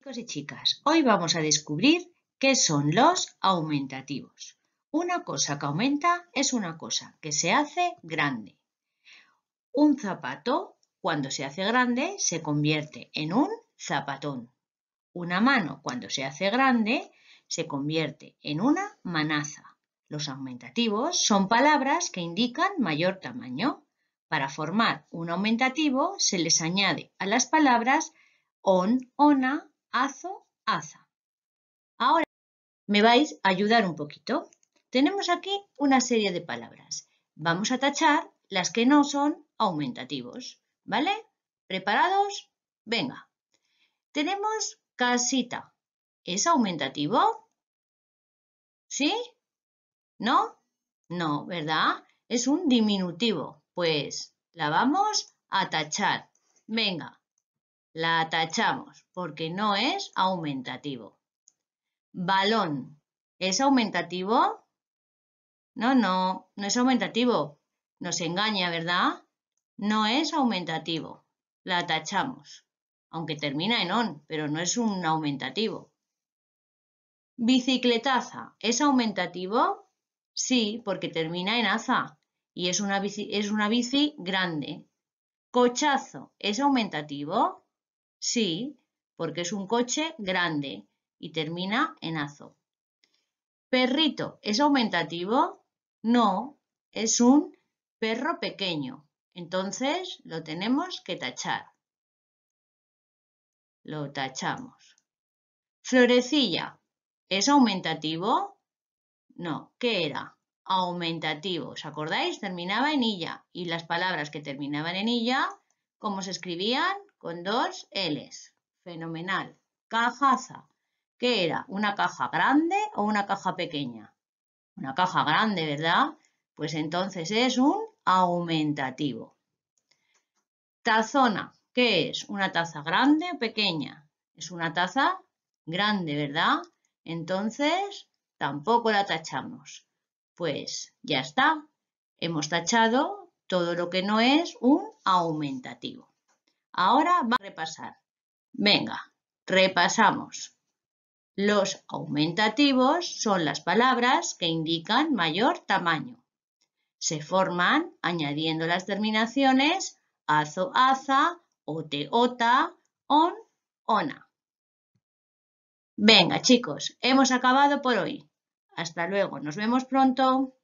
Chicos y chicas, hoy vamos a descubrir qué son los aumentativos. Una cosa que aumenta es una cosa que se hace grande. Un zapato, cuando se hace grande, se convierte en un zapatón. Una mano, cuando se hace grande, se convierte en una manaza. Los aumentativos son palabras que indican mayor tamaño. Para formar un aumentativo se les añade a las palabras on, ona, azo, aza. Ahora me vais a ayudar un poquito. Tenemos aquí una serie de palabras. Vamos a tachar las que no son aumentativos. ¿Vale? ¿Preparados? Venga. Tenemos casita. ¿Es aumentativo? ¿Sí? ¿No? No, ¿verdad? Es un diminutivo. Pues la vamos a tachar. Venga, la atachamos, porque no es aumentativo. Balón. ¿Es aumentativo? No, no, no es aumentativo. Nos engaña, ¿verdad? No es aumentativo. La atachamos, Aunque termina en on, pero no es un aumentativo. Bicicletaza. ¿Es aumentativo? Sí, porque termina en aza y es una bici, es una bici grande. Cochazo. ¿Es aumentativo? Sí, porque es un coche grande y termina en azo. Perrito, ¿es aumentativo? No, es un perro pequeño. Entonces lo tenemos que tachar. Lo tachamos. Florecilla, ¿es aumentativo? No, ¿qué era? Aumentativo. ¿Os acordáis? Terminaba en illa. Y las palabras que terminaban en illa, ¿cómo se escribían? con dos L's. Fenomenal. Cajaza. ¿Qué era? ¿Una caja grande o una caja pequeña? Una caja grande, ¿verdad? Pues entonces es un aumentativo. Tazona. ¿Qué es? ¿Una taza grande o pequeña? Es una taza grande, ¿verdad? Entonces tampoco la tachamos. Pues ya está. Hemos tachado todo lo que no es un aumentativo. Ahora va a repasar. Venga, repasamos. Los aumentativos son las palabras que indican mayor tamaño. Se forman añadiendo las terminaciones azo, aza, ote, ota, on, ona. Venga chicos, hemos acabado por hoy. Hasta luego, nos vemos pronto.